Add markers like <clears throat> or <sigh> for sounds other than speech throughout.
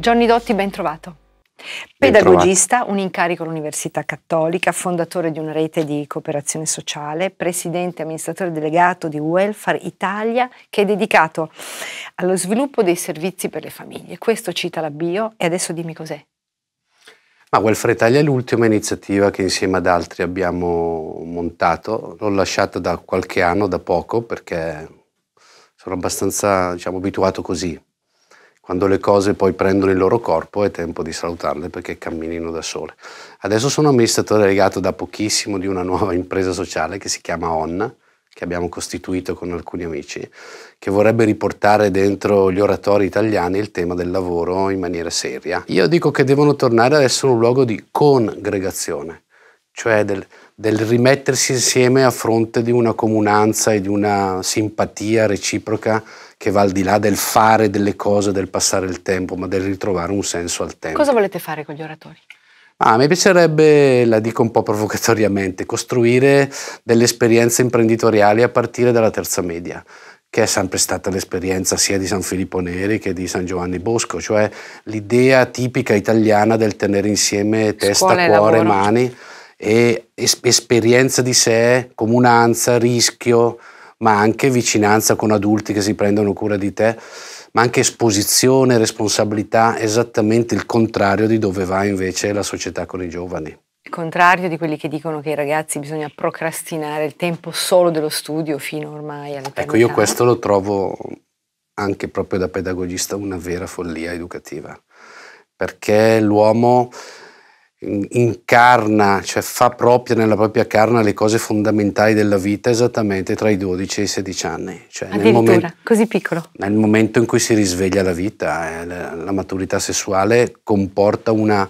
Gianni Dotti, ben trovato. Pedagogista, un incarico all'Università Cattolica, fondatore di una rete di cooperazione sociale, presidente e amministratore delegato di Welfare Italia che è dedicato allo sviluppo dei servizi per le famiglie. Questo cita la bio e adesso dimmi cos'è. Ma Welfare Italia è l'ultima iniziativa che insieme ad altri abbiamo montato, l'ho lasciata da qualche anno, da poco, perché sono abbastanza diciamo, abituato così quando le cose poi prendono il loro corpo è tempo di salutarle perché camminino da sole. Adesso sono amministratore legato da pochissimo di una nuova impresa sociale che si chiama Onna, che abbiamo costituito con alcuni amici, che vorrebbe riportare dentro gli oratori italiani il tema del lavoro in maniera seria. Io dico che devono tornare ad essere un luogo di congregazione, cioè del, del rimettersi insieme a fronte di una comunanza e di una simpatia reciproca che va al di là del fare delle cose, del passare il tempo, ma del ritrovare un senso al tempo. Cosa volete fare con gli oratori? Ah, mi piacerebbe, la dico un po' provocatoriamente, costruire delle esperienze imprenditoriali a partire dalla terza media che è sempre stata l'esperienza sia di San Filippo Neri che di San Giovanni Bosco, cioè l'idea tipica italiana del tenere insieme testa, Scuole, cuore, lavoro. mani e esperienza di sé, comunanza, rischio, ma anche vicinanza con adulti che si prendono cura di te, ma anche esposizione, responsabilità, esattamente il contrario di dove va invece la società con i giovani. Il contrario di quelli che dicono che ai ragazzi bisogna procrastinare il tempo solo dello studio fino ormai all'eternità. Ecco, io questo lo trovo anche proprio da pedagogista una vera follia educativa, perché l'uomo incarna, cioè fa propria nella propria carne le cose fondamentali della vita esattamente tra i 12 e i 16 anni. Cioè nel momento, così piccolo. Nel momento in cui si risveglia la vita, eh, la, la, maturità sessuale comporta una,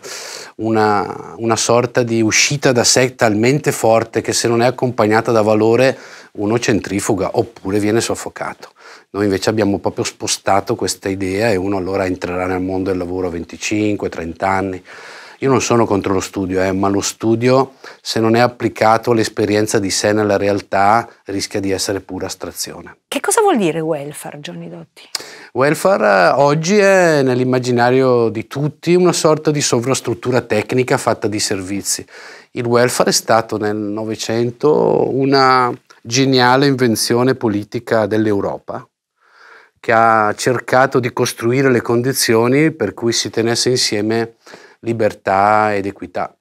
una, una sorta di uscita da sé talmente forte che se non è accompagnata da valore uno centrifuga oppure viene soffocato. Noi invece abbiamo proprio spostato questa idea e uno allora entrerà nel mondo del lavoro a 25-30 anni io non sono contro lo studio, eh, ma lo studio, se non è applicato all'esperienza di sé nella realtà, rischia di essere pura astrazione. Che cosa vuol dire welfare, Johnny Dotti? Welfare eh, oggi è nell'immaginario di tutti una sorta di sovrastruttura tecnica fatta di servizi. Il welfare è stato nel Novecento una geniale invenzione politica dell'Europa che ha cercato di costruire le condizioni per cui si tenesse insieme libertà ed equità.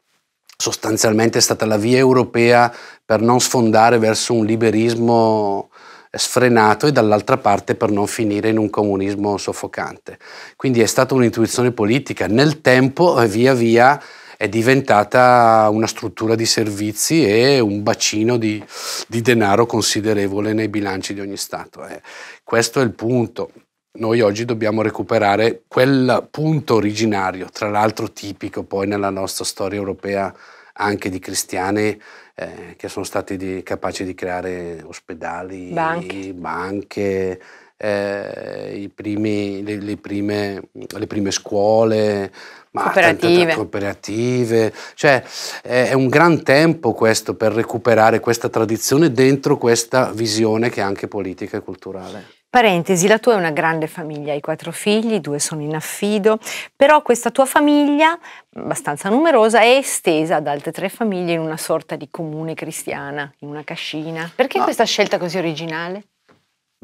Sostanzialmente è stata la via europea per non sfondare verso un liberismo eh, sfrenato e dall'altra parte per non finire in un comunismo soffocante. Quindi è stata un'intuizione politica, nel tempo eh, via via è diventata una struttura di servizi e un bacino di, di denaro considerevole nei bilanci di ogni Stato. Eh. Questo è il punto noi oggi dobbiamo recuperare quel punto originario, tra l'altro tipico poi nella nostra storia europea anche di cristiani eh, che sono stati di, capaci di creare ospedali, banche, banche eh, primi, le, le, prime, le, prime, scuole, cooperative. Tante, tante cooperative. Cioè eh, è un gran tempo questo per recuperare questa tradizione dentro questa visione che è anche politica e culturale. Parentesi, la tua è una grande famiglia, hai quattro figli, due sono in affido, però questa tua famiglia, abbastanza numerosa, è estesa ad altre tre famiglie in una sorta di comune cristiana, in una cascina. Perché no. questa scelta così originale?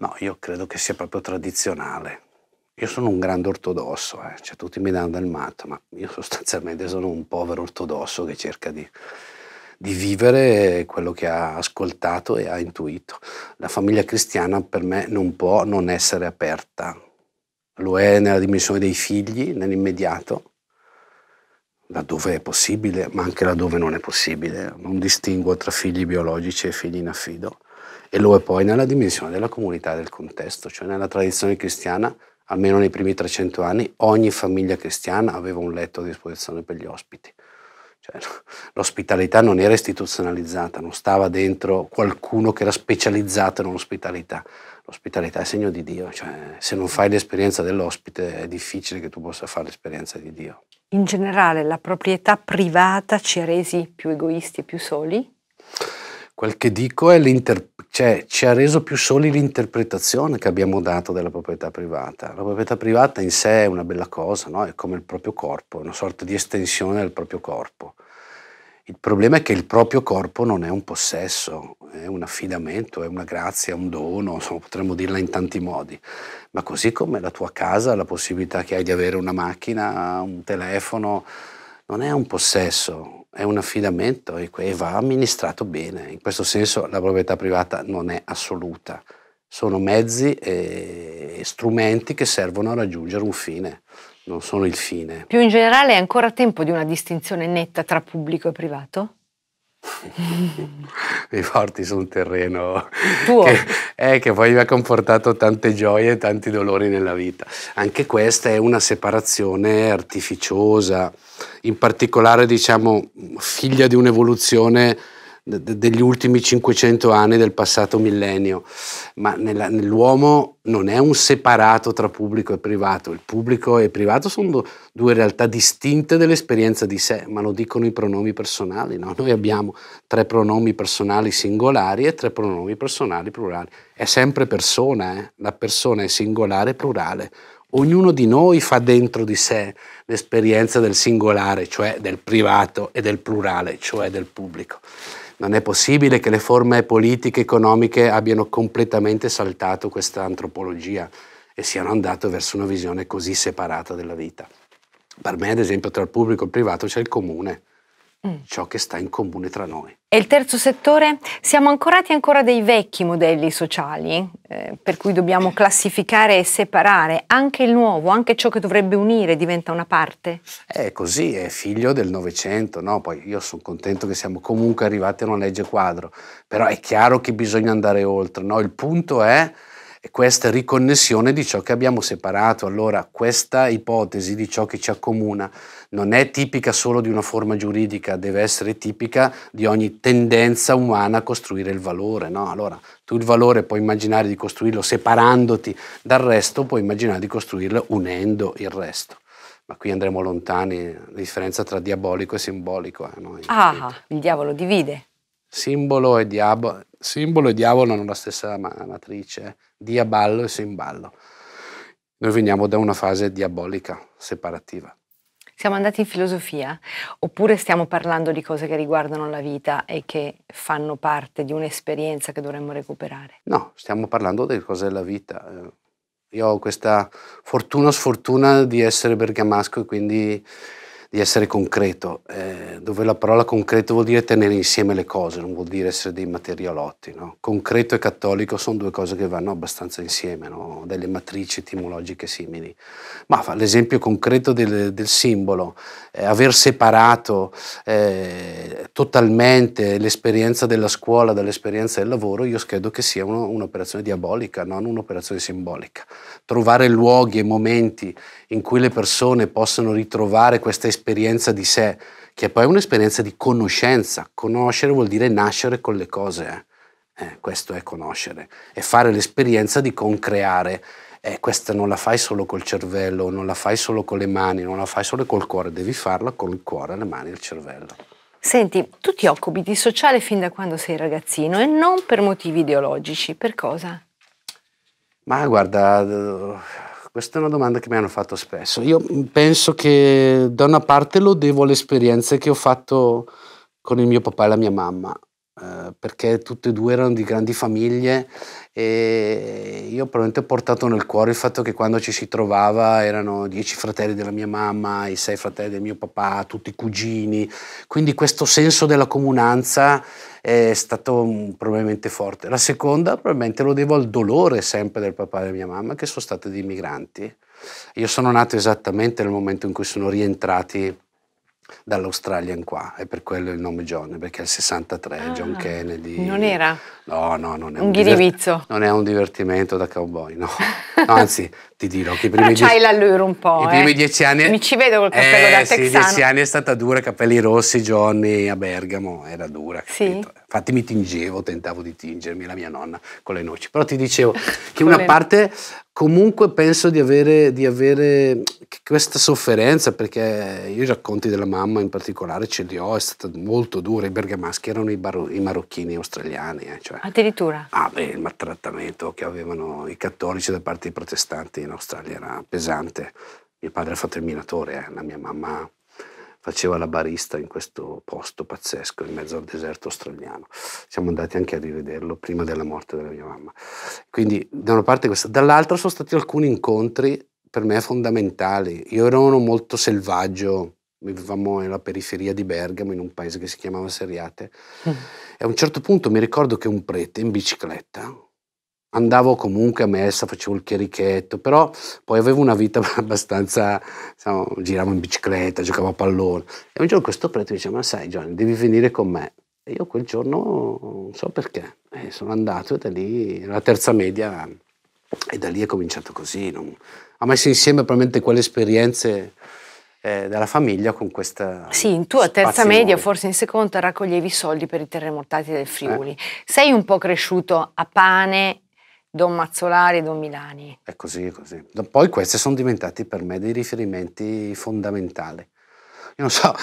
No, io credo che sia proprio tradizionale. Io sono un grande ortodosso, eh. cioè, tutti mi danno del matto, ma io sostanzialmente sono un povero ortodosso che cerca di di vivere quello che ha ascoltato e ha intuito. La famiglia cristiana per me non può non essere aperta. Lo è nella dimensione dei figli, nell'immediato, laddove è possibile, ma anche laddove non è possibile. Non distingo tra figli biologici e figli in affido. E lo è poi nella dimensione della comunità e del contesto, cioè nella tradizione cristiana, almeno nei primi 300 anni, ogni famiglia cristiana aveva un letto a disposizione per gli ospiti. Cioè, l'ospitalità non era istituzionalizzata, non stava dentro qualcuno che era specializzato nell'ospitalità. L'ospitalità è segno di Dio, cioè se non fai l'esperienza dell'ospite è difficile che tu possa fare l'esperienza di Dio. In generale la proprietà privata ci ha resi più egoisti e più soli? quel che dico è l'interpretazione cioè ci ha reso più soli l'interpretazione che abbiamo dato della proprietà privata. La proprietà privata in sé è una bella cosa, no? è come il proprio corpo, è una sorta di estensione del proprio corpo. Il problema è che il proprio corpo non è un possesso, è un affidamento, è una grazia, è un dono, insomma, <laughs> potremmo dirla in tanti modi, ma così come la tua casa, la possibilità che hai di avere una macchina, un telefono, non è un possesso, è un affidamento e va amministrato bene. In questo senso la proprietà privata non è assoluta, sono mezzi e strumenti che servono a raggiungere un fine, non sono il fine. Più in generale è ancora tempo di una distinzione netta tra pubblico e privato? mi porti su un terreno che, eh, che, poi mi ha comportato tante gioie e tanti dolori nella vita. Anche questa è una separazione artificiosa, in particolare diciamo figlia di un'evoluzione de- degli ultimi 500 anni del passato millennio, ma nella, nell'uomo non è un separato tra pubblico e privato, il pubblico e il privato sono do- due realtà distinte dell'esperienza di sé, ma lo dicono i pronomi personali, no? noi abbiamo tre pronomi personali singolari e tre pronomi personali plurali, è sempre persona, eh? la persona è singolare e plurale. Ognuno di noi fa dentro di sé l'esperienza del singolare, cioè del privato, e del plurale, cioè del pubblico. Non è possibile che le forme politiche economiche abbiano completamente saltato questa antropologia e siano andate verso una visione così separata della vita. Per me, ad esempio, tra il pubblico e il privato c'è il comune. Mm. ciò che sta in comune tra noi. E il terzo settore? Siamo ancorati ancora dei vecchi modelli sociali, eh, per cui dobbiamo <clears throat> classificare e separare anche il nuovo, anche ciò che dovrebbe unire diventa una parte? È così, è figlio del Novecento, no? Poi io sono contento che siamo comunque arrivati a una legge quadro, però è chiaro che bisogna andare oltre, no? Il punto è questa riconnessione di ciò che abbiamo separato. Allora, questa ipotesi di ciò che ci accomuna non è tipica solo di una forma giuridica, deve essere tipica di ogni tendenza umana a costruire il valore. No? Allora, tu il valore puoi immaginare di costruirlo separandoti dal resto, puoi immaginare di costruirlo unendo il resto ma qui andremo lontani, la differenza tra diabolico e simbolico. Eh, no? Ah, il diavolo divide. Simbolo e diabolo, Simbolo e diavolo hanno la stessa matrice, diaballo e simballo. Noi veniamo da una fase diabolica, separativa. Siamo andati in filosofia oppure stiamo parlando di cose che riguardano la vita e che fanno parte di un'esperienza che dovremmo recuperare? No, stiamo parlando delle cose della vita. Eh, io ho questa fortuna o sfortuna di essere bergamasco e quindi di essere concreto, eh, dove la parola concreto vuol dire tenere insieme le cose, non vuol dire essere dei materialotti. No? Concreto e cattolico sono due cose che vanno abbastanza insieme, no? delle matrici etimologiche simili. Ma l'esempio concreto del, del simbolo, eh, aver separato eh, totalmente l'esperienza della scuola dall'esperienza del lavoro, io credo che sia uno, un'operazione diabolica, non un'operazione simbolica. Trovare luoghi e momenti in cui le persone possano ritrovare questa esperienza un'esperienza di sé, che poi è un'esperienza di conoscenza. Conoscere vuol dire nascere con le cose, eh. eh, questo è conoscere, e fare l'esperienza di concreare. Eh, questa non la fai solo col cervello, non la fai solo con le mani, non la fai solo col cuore, devi farla con il cuore, le mani e il cervello. Senti, tu ti occupi di sociale fin da quando sei ragazzino e non per motivi ideologici, per cosa? Ma guarda, questa è una domanda che mi hanno fatto spesso. Io penso che da una parte lo devo alle esperienze che ho fatto con il mio papà e la mia mamma, eh, perché tutte e due erano di grandi famiglie e io probabilmente ho portato nel cuore il fatto che quando ci si trovava erano dieci fratelli della mia mamma, i sei fratelli del mio papà, tutti i cugini, quindi questo senso della comunanza è stato mm, probabilmente forte. La seconda probabilmente lo devo al dolore sempre del papà e della mia mamma che sono stati dei migranti. Io sono nato esattamente nel momento in cui sono rientrati dall'Australia in qua, è per quello il nome John, perché il 63 ah, John Kennedy. Non era? No, no, non è un, un ghiribizzo. non è un divertimento da cowboy, no. <laughs> no anzi, ti dirò che i primi, dieci, i primi eh. dieci anni... Mi ci vedo col cappello eh, da texano. Sì, dieci anni è stata dura, capelli rossi, Johnny a Bergamo, era dura, capito? Sì. Infatti mi tingevo, tentavo di tingermi la mia nonna con le noci, però ti dicevo <laughs> che una parte comunque penso di avere, di avere, questa sofferenza perché io i racconti della mamma in particolare ce li ho, è stata molto dura, i bergamaschi erano i, i marocchini australiani. Eh, cioè, Addirittura? Ah beh, il maltrattamento che avevano i cattolici da parte dei protestanti in Australia era pesante. Mio padre ha fatto il minatore, eh, la mia mamma faceva la barista in questo posto pazzesco in mezzo al deserto australiano. Siamo andati anche a rivederlo prima della morte della mia mamma. Quindi da una parte questo, dall'altra sono stati alcuni incontri per me fondamentali. Io ero uno molto selvaggio, vivevamo nella periferia di Bergamo in un paese che si chiamava Seriate mm. e a un certo punto mi ricordo che un prete in bicicletta andavo comunque a messa, facevo il chierichetto, però poi avevo una vita <laughs> abbastanza, diciamo, giravo in bicicletta, giocavo a pallone. E un giorno questo prete mi dice, ma sai Gianni, devi venire con me. E io quel giorno, non so perché, eh, sono andato e da lì, la terza media, e da lì è cominciato così. Non... Ha messo insieme probabilmente quelle esperienze eh, della famiglia con questa... Sì, tu a terza nuovi. media, forse in seconda, raccoglievi soldi per i terremotati del eh. Friuli. Eh. Sei un po' cresciuto a pane Don Mazzolari Don Milani. È così, è così. Poi questi sono diventati per me dei riferimenti fondamentali. Io non so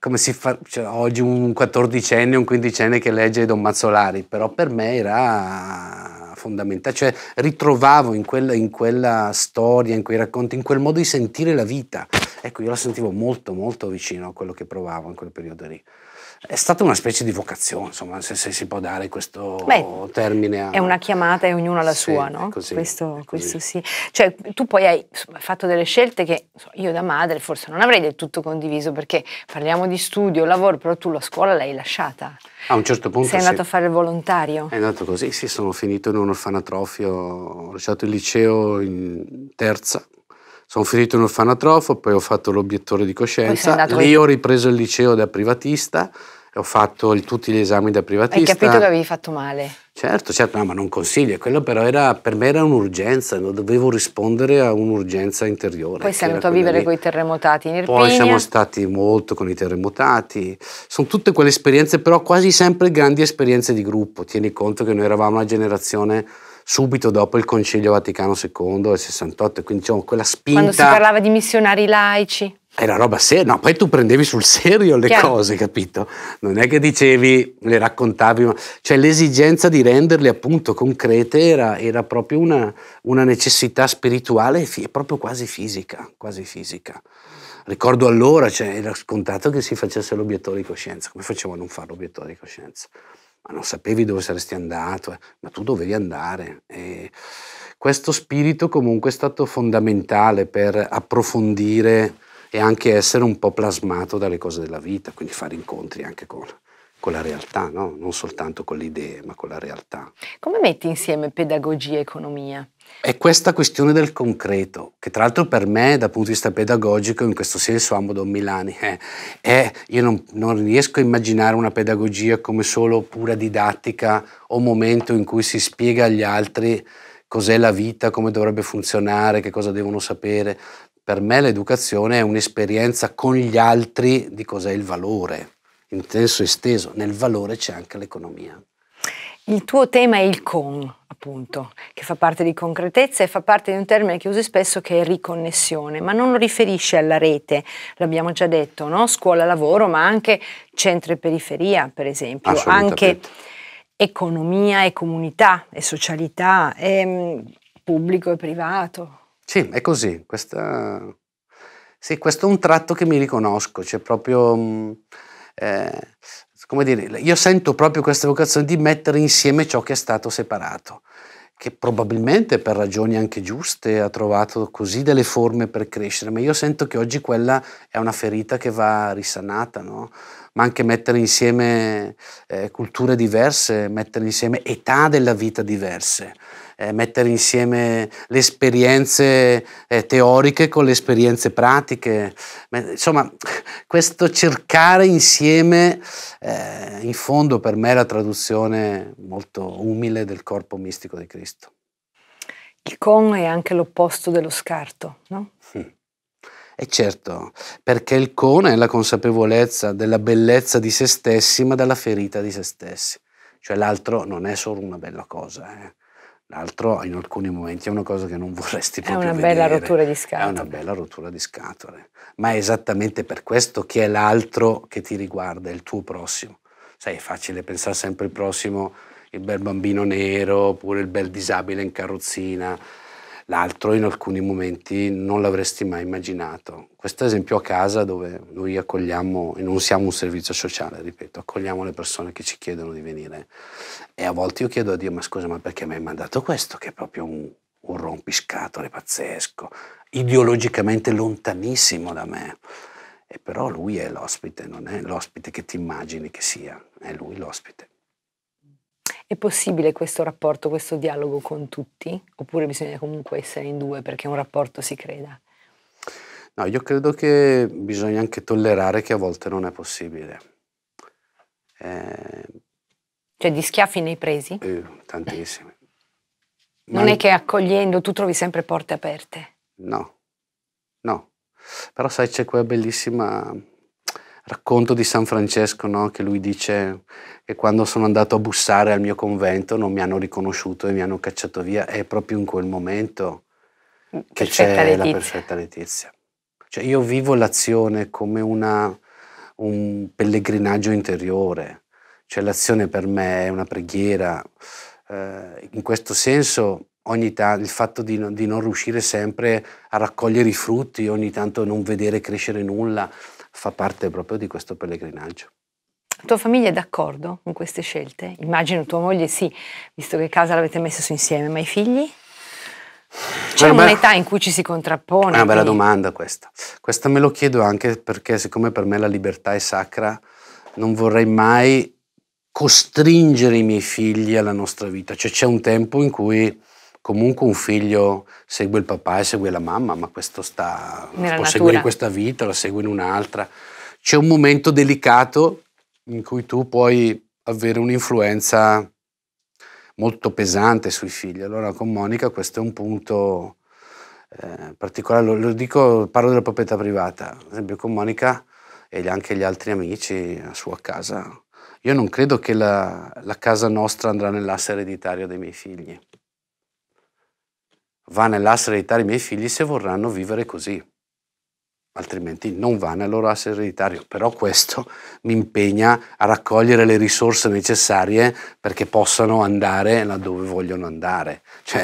come si fa cioè, oggi un quattordicenne, un quindicenne che legge Don Mazzolari, però per me era fondamentale, cioè ritrovavo in quella, in quella storia, in quei racconti, in quel modo di sentire la vita. Ecco, io la sentivo molto molto vicino a quello che provavo in quel periodo lì. È stata una specie di vocazione, insomma, se, se si può dare questo Beh, termine. A... È una chiamata e ognuno ha la sì, sua, no? Così, questo, questo, sì. Cioè, tu poi hai insomma, fatto delle scelte che insomma, io da madre forse non avrei del tutto condiviso, perché parliamo di studio, lavoro, però tu la scuola l'hai lasciata. A un certo punto. Sei andato a fare il volontario. È andato così, sì, sono finito in un orfanatrofio, ho lasciato il liceo in terza sono finito in orfanotrofo, poi ho fatto l'obiettore di coscienza, lì ho ripreso il liceo da privatista, e ho fatto il, tutti gli esami da privatista. Hai capito che avevi fatto male? Certo, certo, no, ma non consiglia, quello però era, per me era un'urgenza, dovevo rispondere a un'urgenza interiore. Poi sei venuto a vivere con i terremotati in Irpinia. Poi siamo stati molto con i terremotati, sono tutte quelle esperienze però quasi sempre grandi esperienze di gruppo, tieni conto che noi eravamo una generazione subito dopo il Concilio Vaticano II del 68, quindi diciamo quella spinta... Quando si parlava di missionari laici. Era roba seria, no, poi tu prendevi sul serio le Chiaro. cose, capito? Non è che dicevi, le raccontavi, ma cioè l'esigenza di renderle appunto concrete era, era proprio una, una, necessità spirituale e proprio quasi fisica, quasi fisica. Ricordo allora, cioè, era scontato che si facesse l'obiettore di coscienza, come facevo a non fare l'obiettore di coscienza? ma non sapevi dove saresti andato, eh. ma tu dovevi andare. E questo spirito comunque è stato fondamentale per approfondire e anche essere un po' plasmato dalle cose della vita, quindi fare incontri anche con con la realtà, no? non soltanto con le idee, ma con la realtà. Come metti insieme pedagogia e economia? È questa questione del concreto, che tra l'altro per me dal punto di vista pedagogico, in questo senso amo Don Milani, eh, è, io non, non, riesco a immaginare una pedagogia come solo pura didattica o momento in cui si spiega agli altri cos'è la vita, come dovrebbe funzionare, che cosa devono sapere. Per me l'educazione è un'esperienza con gli altri di cos'è il valore in senso esteso, nel valore c'è anche l'economia. Il tuo tema è il con, appunto, che fa parte di concretezza e fa parte di un termine che usi spesso che è riconnessione, ma non lo riferisce alla rete, l'abbiamo già detto, no? scuola-lavoro, ma anche centro e periferia, per esempio, anche economia e comunità e socialità, e ehm, pubblico e privato. Sì, è così, Questa... sì, questo è un tratto che mi riconosco, c'è proprio eh, come dire, io sento proprio questa vocazione di mettere insieme ciò che è stato separato, che probabilmente per ragioni anche giuste ha trovato così delle forme per crescere, ma io sento che oggi quella è una ferita che va risanata, no? ma anche mettere insieme eh, culture diverse, mettere insieme età della vita diverse eh, mettere insieme le esperienze eh, teoriche con le esperienze pratiche. Insomma, questo cercare insieme, eh, in fondo per me è la traduzione molto umile del corpo mistico di Cristo. Il con è anche l'opposto dello scarto, no? Sì. Hm. E certo, perché il con è la consapevolezza della bellezza di se stessi, ma della ferita di se stessi. Cioè l'altro non è solo una bella cosa, eh. L'altro in alcuni momenti è una cosa che non <laughs> vorresti è proprio È una bella rottura di scatole. È una bella rottura di scatole. Ma è esattamente per questo che è l'altro che ti riguarda, è il tuo prossimo. Sai, è facile pensare sempre al prossimo, il bel bambino nero, oppure il bel disabile in carrozzina l'altro in alcuni momenti non l'avresti mai immaginato. Questo esempio a casa dove noi accogliamo, e non siamo un servizio sociale, ripeto, accogliamo le persone che ci chiedono di venire. E a volte io chiedo a Dio, ma scusa, ma perché mi hai mandato questo? Che è proprio un, un rompiscatole pazzesco, ideologicamente lontanissimo da me. E però lui è l'ospite, non è l'ospite che ti immagini che sia, è lui l'ospite. È possibile questo rapporto, questo dialogo con tutti? Oppure bisogna comunque essere in due perché un rapporto si creda? No, io credo che bisogna anche tollerare che a volte non è possibile. Eh... Cioè di schiaffi nei presi? Eh, tantissimi. non Ma... è che accogliendo tu trovi sempre porte aperte? No, no. Però sai c'è quella bellissima racconto di San Francesco, no? che lui dice che quando sono andato a bussare al mio convento non mi hanno riconosciuto e mi hanno cacciato via, è proprio in quel momento perfetta che c'è Letizia. la perfetta Letizia. Cioè io vivo l'azione come una, un pellegrinaggio interiore, cioè l'azione per me è una preghiera. Eh, in questo senso ogni tanto il fatto di, di non riuscire sempre a raccogliere i frutti, ogni tanto non vedere crescere nulla, fa parte proprio di questo pellegrinaggio. La tua famiglia è d'accordo con queste scelte? Immagino tua moglie sì, visto che casa l'avete messo su insieme, ma i figli? C'è beh, un'età in cui ci si contrappone. È una bella domanda questa. Questa me lo chiedo anche perché siccome per me la libertà è sacra, non vorrei mai costringere i miei figli alla nostra vita. Cioè c'è un tempo in cui comunque un figlio segue il papà e segue la mamma, ma questo sta, Nella può seguire questa vita, la segue in un'altra. C'è un momento delicato in cui tu puoi avere un'influenza molto pesante sui figli. Allora con Monica questo è un punto eh, particolare, lo, lo, dico, parlo della proprietà privata, ad esempio con Monica e anche gli altri amici a sua casa. Io non credo che la, la casa nostra andrà nell'asse ereditario dei miei figli va nell'asse ereditario i miei figli se vorranno vivere così, altrimenti non va nel loro asse ereditario. Però questo mi impegna a raccogliere le risorse necessarie perché possano andare laddove vogliono andare. Cioè,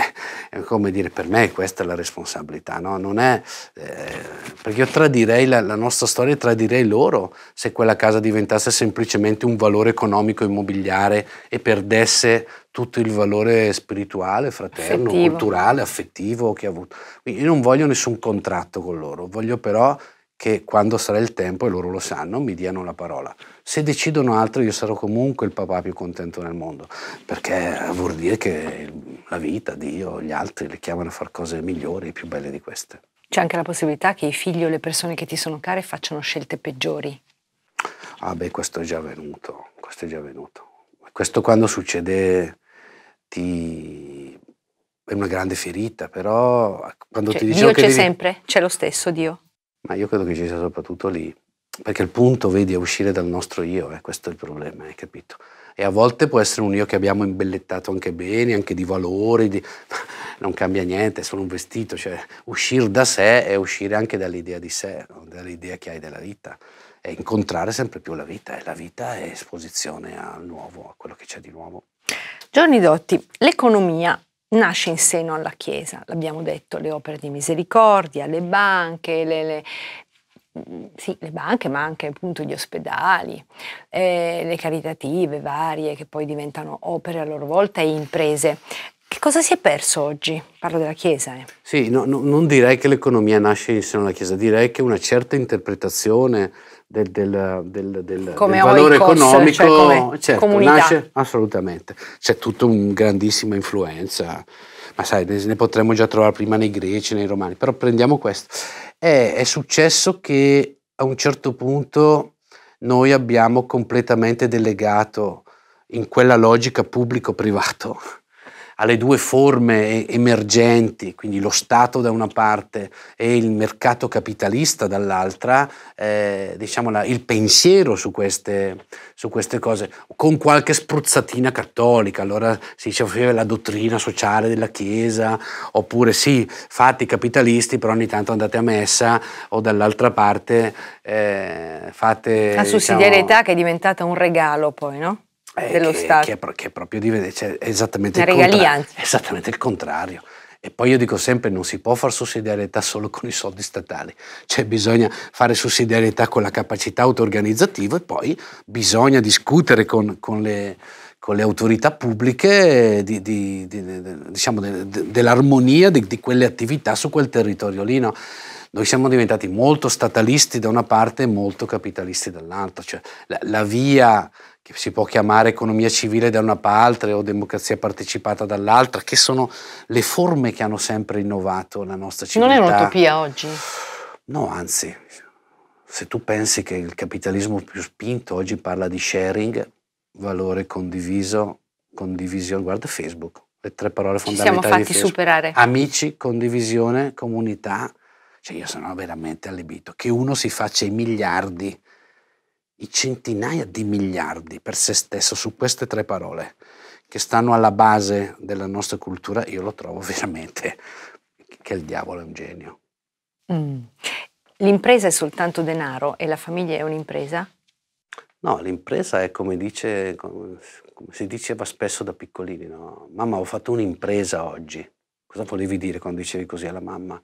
è come dire, per me questa è la responsabilità, no? Non è... Eh, perché io tradirei la, la nostra storia, tradirei loro se quella casa diventasse semplicemente un valore economico immobiliare e perdesse tutto il valore spirituale, fraterno, affettivo. culturale, affettivo che ha avuto. Quindi io non voglio nessun contratto con loro, voglio però che quando sarà il tempo, e loro lo sanno, mi diano la parola. Se decidono altro io sarò comunque il papà più contento nel mondo, perché vuol dire che la vita, Dio, gli altri le chiamano a fare cose migliori e più belle di queste. C'è anche la possibilità che i figli o le persone che ti sono care facciano scelte peggiori. Ah beh, questo è già avvenuto, questo è già avvenuto. Questo quando succede ti... è una grande ferita, però ah, quando cioè, ti dicono Dio che c'è devi... sempre, c'è lo stesso Dio. Ma io credo che ci sia soprattutto lì, perché il punto, vedi, è uscire dal nostro io, eh, questo è il problema, hai capito? E a volte può essere un io che abbiamo imbellettato anche bene, anche di valori, di... <laughs> non cambia niente, è solo un vestito, cioè uscire da sé è uscire anche dall'idea di sé, no? dall'idea che hai della vita è incontrare sempre più la vita e la vita è esposizione al nuovo, a quello che c'è di nuovo. Giorni Dotti, l'economia nasce in seno alla Chiesa, l'abbiamo detto, le opere di misericordia, le banche, le, le, mm, sì, le banche, ma anche appunto gli ospedali, eh, le caritative varie che poi diventano opere a loro volta e imprese. Che cosa si è perso oggi? Parlo della Chiesa. Eh. Sì, no, no, non direi che l'economia nasce in seno alla Chiesa, direi che una certa interpretazione del, del, del, del valore Oikos, cioè economico, cioè come certo, comunità. nasce assolutamente. C'è tutta una grandissima influenza, ma sai, ne, ne, potremmo già trovare prima nei greci, nei romani, però prendiamo questo. È, è successo che a un certo punto noi abbiamo completamente delegato in quella logica pubblico-privato alle due forme emergenti, quindi lo Stato da una parte e il mercato capitalista dall'altra, eh, diciamo la, il pensiero su queste, su queste, cose, con qualche spruzzatina cattolica, allora si diceva la dottrina sociale della Chiesa, oppure sì, fate i capitalisti, però ogni tanto andate a messa o dall'altra parte eh, fate... La diciamo sussidiarietà diciamo, che è diventata un regalo poi, no? Eh, dello che, Stato. Che è, che è, proprio di cioè, è esattamente, il esattamente il contrario. E poi io dico sempre non si può fare sussidiarietà solo con i soldi statali, cioè bisogna fare sussidiarietà con la capacità auto-organizzativa e poi bisogna discutere con, con, le, con le, autorità pubbliche di, di, di, diciamo, dell'armonia di, quelle attività su quel territorio lì. No? Noi siamo diventati molto statalisti da una parte e molto capitalisti dall'altra, cioè la, la via che si può chiamare economia civile da una parte o democrazia partecipata dall'altra, che sono le forme che hanno sempre innovato la nostra civiltà. Non è un'utopia oggi? No, anzi, se tu pensi che il capitalismo più spinto oggi parla di sharing, valore condiviso, condivisione, guarda Facebook, le tre parole fondamentali. Ci siamo fatti superare. Amici, condivisione, comunità. Cioè io sono veramente allibito. Che uno si faccia i miliardi i centinaia di miliardi per se stesso su queste tre parole che stanno alla base della nostra cultura, io lo trovo <laughs> veramente che il diavolo è un genio. Mm. L'impresa è soltanto denaro e la famiglia è un'impresa? No, l'impresa è come, dice, come, si diceva spesso da piccolini, no? mamma ho fatto un'impresa oggi. Cosa volevi dire quando dicevi così alla mamma?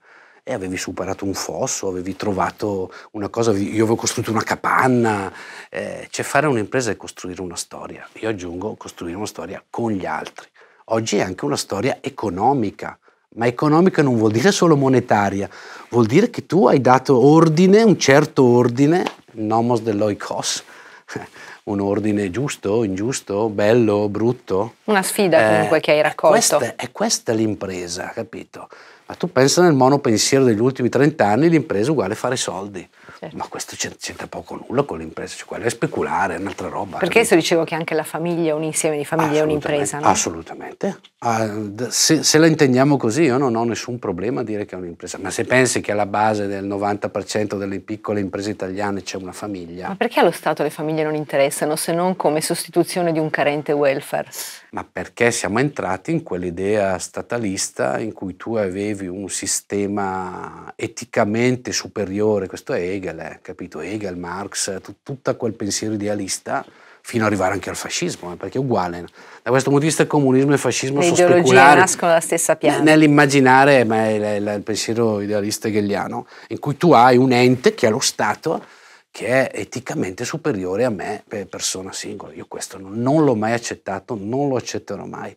e avevi superato un fosso, avevi trovato una cosa, io avevo costruito una capanna, eh, cioè fare un'impresa è costruire una storia, io aggiungo costruire una storia con gli altri. Oggi è anche una storia economica, ma economica non vuol dire solo monetaria, vuol dire che tu hai dato ordine, un certo ordine, nomos dell'oikos, <laughs> un ordine giusto, ingiusto, bello, brutto. Una sfida eh, comunque eh, che hai raccolto. Questa, è questa l'impresa, capito? Ma tu pensa nel monopensiero degli ultimi 30 anni, l'impresa è uguale a fare soldi. Certo. Ma questo c'entra poco nulla con l'impresa, cioè quello è speculare, è un'altra roba. Perché adesso dicevo che anche la famiglia è un insieme di famiglie, è un'impresa. No? Assolutamente. Ah, se, se, la intendiamo così io non ho nessun problema a dire che è un'impresa, ma se pensi che alla base del 90% delle piccole imprese italiane c'è una famiglia. Ma perché allo Stato le famiglie non interessano se non come sostituzione di un carente welfare? Ma perché siamo entrati in quell'idea statalista in cui tu avevi un sistema eticamente superiore, questo è Hegel Hegel, eh, capito? Hegel, Marx, tut- tutto quel pensiero idealista fino ad arrivare anche al fascismo, eh, perché è uguale. Da questo punto di vista il comunismo e il fascismo Le sono speculari. Le ideologie nascono dalla stessa pianta. Nell'immaginare ma è il, il pensiero idealista hegeliano, in cui tu hai un ente che è lo Stato, che è eticamente superiore a me persona singola. Io questo non l'ho mai accettato, non lo accetterò mai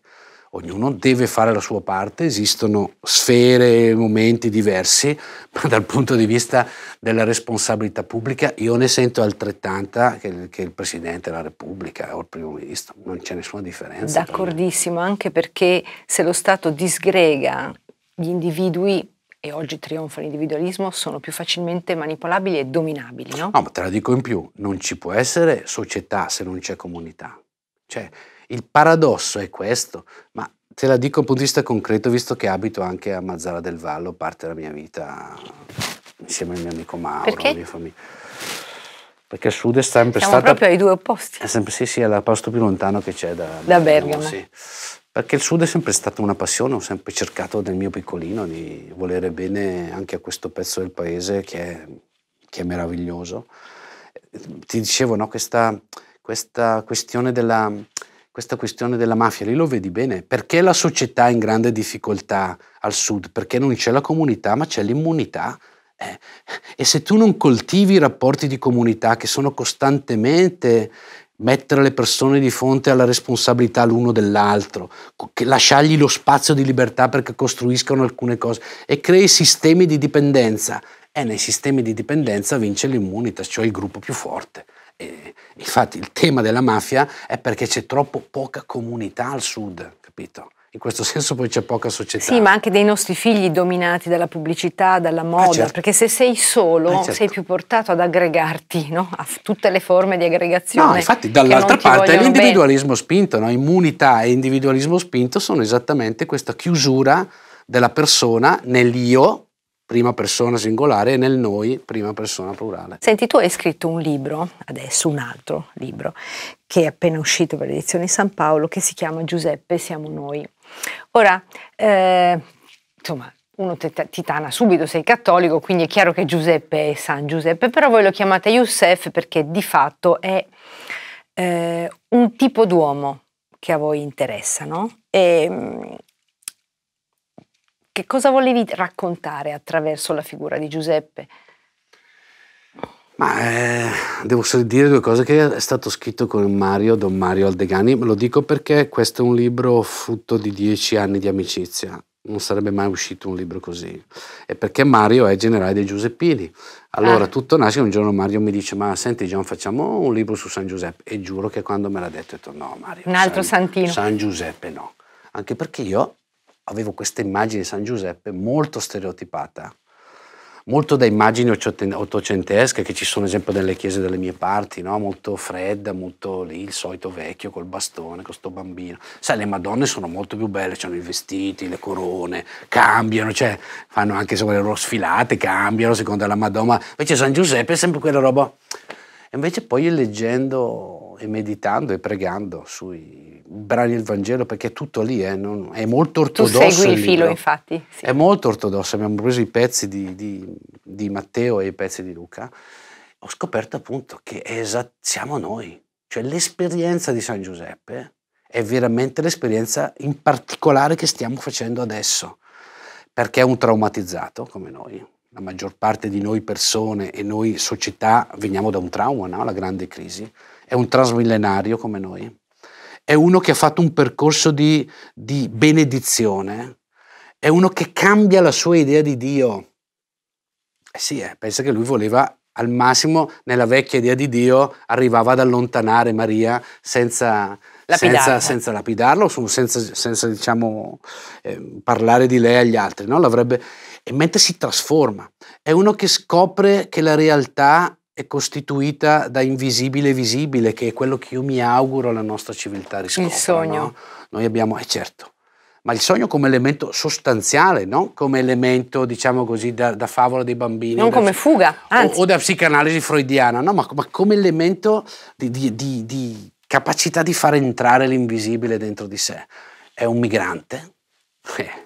ognuno deve fare la sua parte, esistono sfere, e momenti diversi, <laughs> ma dal punto di vista della responsabilità pubblica io ne sento altrettanta che, che il Presidente della Repubblica o il Primo Ministro, non c'è nessuna differenza. D'accordissimo, per anche perché se lo Stato disgrega gli individui e oggi trionfa l'individualismo, sono più facilmente manipolabili e dominabili. No? no, ma te la dico in più, non ci può essere società se non c'è comunità. Cioè, il paradosso è questo, ma te la dico da un punto di vista concreto, visto che abito anche a Mazzara del Vallo, parte della mia vita insieme al mio amico Mauro, Perché? la mia famiglia. Perché il sud è sempre Siamo stata... proprio ai due opposti. È sempre, sì, sì, è la più lontano che c'è da, da Bergamo. Bergamo. Sì. Perché il sud è sempre stata una passione, ho sempre cercato nel mio piccolino di volere bene anche a questo pezzo del paese che è, che è meraviglioso. Ti dicevo, no, questa, questa questione della questa questione della mafia, lì lo vedi bene, perché la società è in grande difficoltà al sud, perché non c'è la comunità ma c'è l'immunità. Eh, e se tu non coltivi i rapporti di comunità che sono costantemente mettere le persone di fronte alla responsabilità l'uno dell'altro, lasciargli lo spazio di libertà perché costruiscano alcune cose e crei sistemi di dipendenza. E eh, nei sistemi di dipendenza vince l'immunità, cioè il gruppo più forte. E eh, infatti il tema della mafia è perché c'è troppo poca comunità al sud, capito? In questo <laughs> senso poi c'è poca società. Sì, ma anche dei nostri figli dominati dalla pubblicità, dalla eh, moda, eh certo. perché se sei solo eh certo. sei più portato ad aggregarti no? a tutte le forme di aggregazione. No, infatti dall'altra parte l'individualismo bene. spinto, no? immunità e individualismo spinto sono esattamente questa chiusura della persona nell'io prima persona singolare e nel noi prima persona plurale. Senti, tu hai scritto un libro, adesso un altro libro, che è appena uscito per l'edizione San Paolo, che si chiama Giuseppe siamo noi. Ora, eh, insomma, uno titana subito, sei cattolico, quindi è chiaro che Giuseppe è San Giuseppe, però voi lo chiamate Youssef perché di fatto è eh, un tipo d'uomo che a voi interessa, no? E, mm, che cosa volevi raccontare attraverso la figura di Giuseppe? Ma eh, devo dire due cose che è stato scritto con Mario, Don Mario Aldegani, lo dico perché questo è un libro frutto di dieci anni di amicizia, non sarebbe mai uscito un libro così, e perché Mario è generale dei Giuseppini. Allora ah. tutto nasce, un giorno Mario mi dice ma senti Gian facciamo un libro su San Giuseppe e giuro che quando me l'ha detto ho detto no Mario. Un altro San, santino. San Giuseppe no, anche perché io avevo questa immagine di San Giuseppe molto stereotipata, molto da immagini ottocentesche che ci sono ad esempio nelle chiese delle mie parti, no? molto fredda, molto lì il solito vecchio col bastone, con sto bambino. Sai, le madonne sono molto più belle, hanno i vestiti, le corone, cambiano, cioè, fanno anche insomma, le loro sfilate, cambiano secondo la Madonna. Invece San Giuseppe è sempre quella roba e invece poi leggendo e meditando e pregando sui brani del Vangelo, perché è tutto lì, eh, non, è molto ortodosso. Tu segui il, filo, libro. infatti. Sì. È molto ortodosso, abbiamo preso i pezzi di, di, di, Matteo e i pezzi di Luca. Ho scoperto appunto che esat- siamo noi, cioè l'esperienza di San Giuseppe è veramente l'esperienza in particolare che stiamo facendo adesso, perché è un traumatizzato come noi, la maggior parte di noi persone e noi società veniamo da un trauma, no? la grande crisi, è un transmillenario come noi, è uno che ha fatto un percorso di, di benedizione, è uno che cambia la sua idea di Dio. Eh sì, eh, pensa che lui voleva al massimo nella vecchia idea di Dio arrivava ad allontanare Maria senza, senza, senza lapidarlo, senza, senza diciamo, eh, parlare di lei agli altri. No? E mentre si trasforma, è uno che scopre che la realtà è costituita da invisibile e visibile, che è quello che io mi auguro la nostra civiltà riscopra. Il sogno. No? Noi abbiamo, è certo, ma il sogno come elemento sostanziale, non come elemento, diciamo così, da, da favola dei bambini. Non come fuga, anzi. O, o, da psicanalisi freudiana, no, ma, ma come elemento di, di, di, di capacità di far entrare l'invisibile dentro di sé. È un migrante,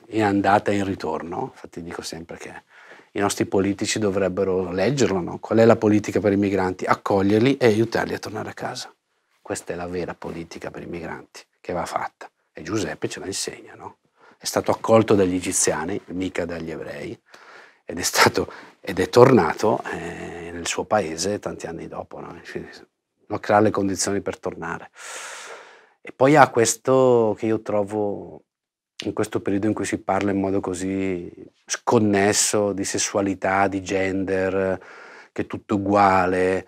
in <laughs> andata e in ritorno, infatti dico sempre che i nostri politici dovrebbero leggerlo, no? qual è la politica per i migranti? Accoglierli e aiutarli a tornare a casa. Questa è la vera politica per i migranti che va fatta. E Giuseppe ce la insegna, no? È stato accolto dagli egiziani, mica dagli ebrei, ed è, stato, ed è tornato eh, nel suo paese tanti anni dopo, no? Non crea le condizioni per tornare. E poi ha questo che io trovo in questo periodo in cui si parla in modo così sconnesso di sessualità, di gender, che è tutto uguale.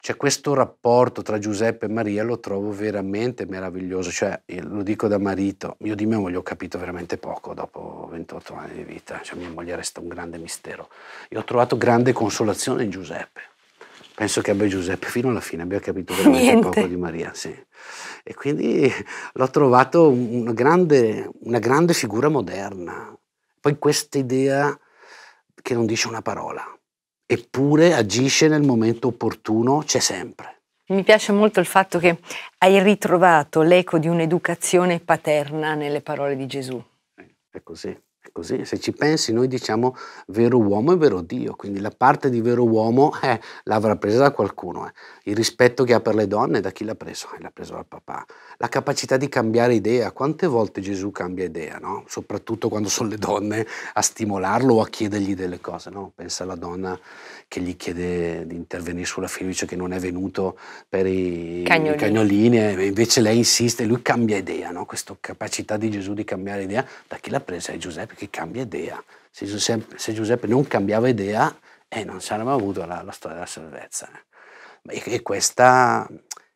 Cioè questo rapporto tra Giuseppe e Maria lo trovo veramente meraviglioso, cioè, lo dico da marito, io di mia moglie ho capito veramente poco dopo 28 anni di vita, cioè, mia moglie resta un grande mistero e ho trovato grande consolazione in Giuseppe. Penso che abbia Giuseppe fino alla fine abbia capito veramente <laughs> Niente. poco di Maria, sì. E quindi l'ho trovato una grande, una grande figura moderna. Poi questa idea che non dice una parola, eppure agisce nel momento opportuno, c'è sempre. Mi piace molto il fatto che hai ritrovato l'eco di un'educazione paterna nelle parole di Gesù. Eh, è così così. Se ci pensi, noi diciamo vero uomo e vero Dio, quindi la parte di vero uomo eh, l'avrà presa da qualcuno. Eh. Il rispetto che ha per le donne, da chi l'ha preso? Eh, l'ha preso dal papà. La capacità di cambiare idea, quante volte Gesù cambia idea, no? soprattutto quando sono le donne a stimolarlo o a chiedergli delle cose. No? Pensa alla donna che gli chiede di intervenire sulla fiducia che non è venuto per i cagnolini, i cagnolini eh, invece lei insiste, lui cambia idea, no? questa capacità di Gesù di cambiare idea, da chi l'ha presa? È Giuseppe, che cambia idea. Se Giuseppe, se Giuseppe non cambiava idea, eh, non saremmo avuto la, la, storia della salvezza. E, e, questa,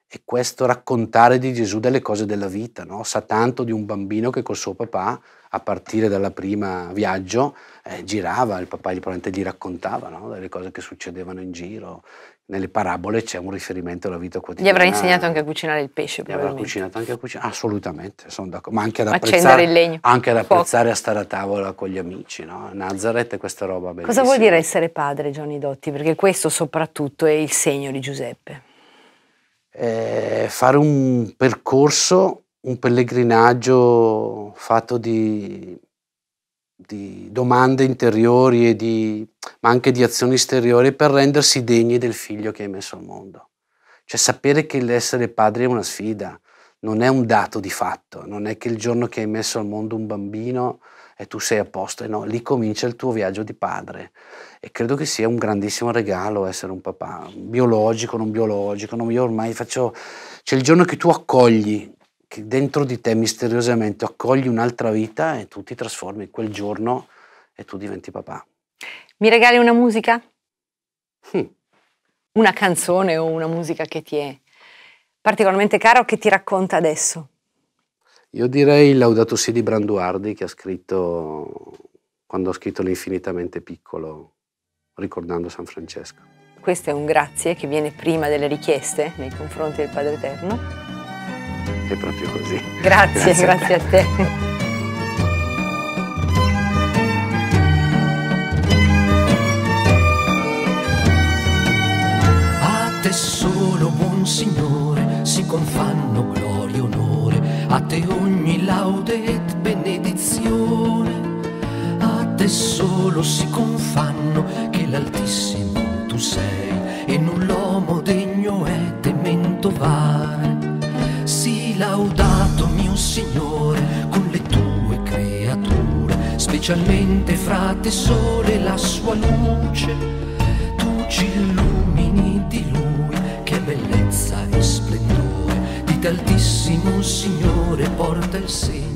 e, questo raccontare di Gesù delle cose della vita, no? sa tanto di un bambino che col suo papà, a partire dal primo viaggio, eh, girava, il papà gli, gli raccontava no? delle cose che succedevano in giro, nelle parabole c'è un riferimento alla vita quotidiana. Gli avrà insegnato anche a cucinare il pesce, Gli avrà cucinato anche a cucinare, assolutamente, sono d'accordo, ma anche ad apprezzare, il legno, anche ad apprezzare a stare a tavola con gli amici, no? Nazareth è questa roba bellissima. Cosa vuol dire essere padre, Gianni Dotti? Perché questo soprattutto è il segno di Giuseppe. Eh, fare un percorso, un pellegrinaggio fatto di di domande interiori, e di, ma anche di azioni esteriori per rendersi degni del figlio che hai messo al mondo. Cioè sapere che l'essere padre è una sfida, non è un dato di fatto, non è che il giorno che hai messo al mondo un bambino e tu sei a posto, e no, lì comincia il tuo viaggio di padre. E credo che sia un grandissimo regalo essere un papà, biologico, non biologico, non io ormai faccio... cioè il giorno che tu accogli che dentro di te misteriosamente accogli un'altra vita e tu ti trasformi quel giorno e tu diventi papà. Mi regali una musica? Hm. Una canzone o una musica che ti è particolarmente cara o che ti racconta adesso? Io direi Laudato Si di Branduardi che ha scritto quando ho scritto L'infinitamente piccolo ricordando San Francesco. Questo è un grazie che viene prima delle richieste nei confronti del Padre Eterno è proprio così. Grazie, grazie, grazie a te. A te solo, buon Signore, si confanno gloria e onore, a te ogni laude et benedizione A te solo si confanno che l'altissimo tu sei e non Signore con le tue creature, specialmente fra te sole la sua luce, tu ci illumini di lui, che bellezza e splendore, di tantissimo Signore porta il segno.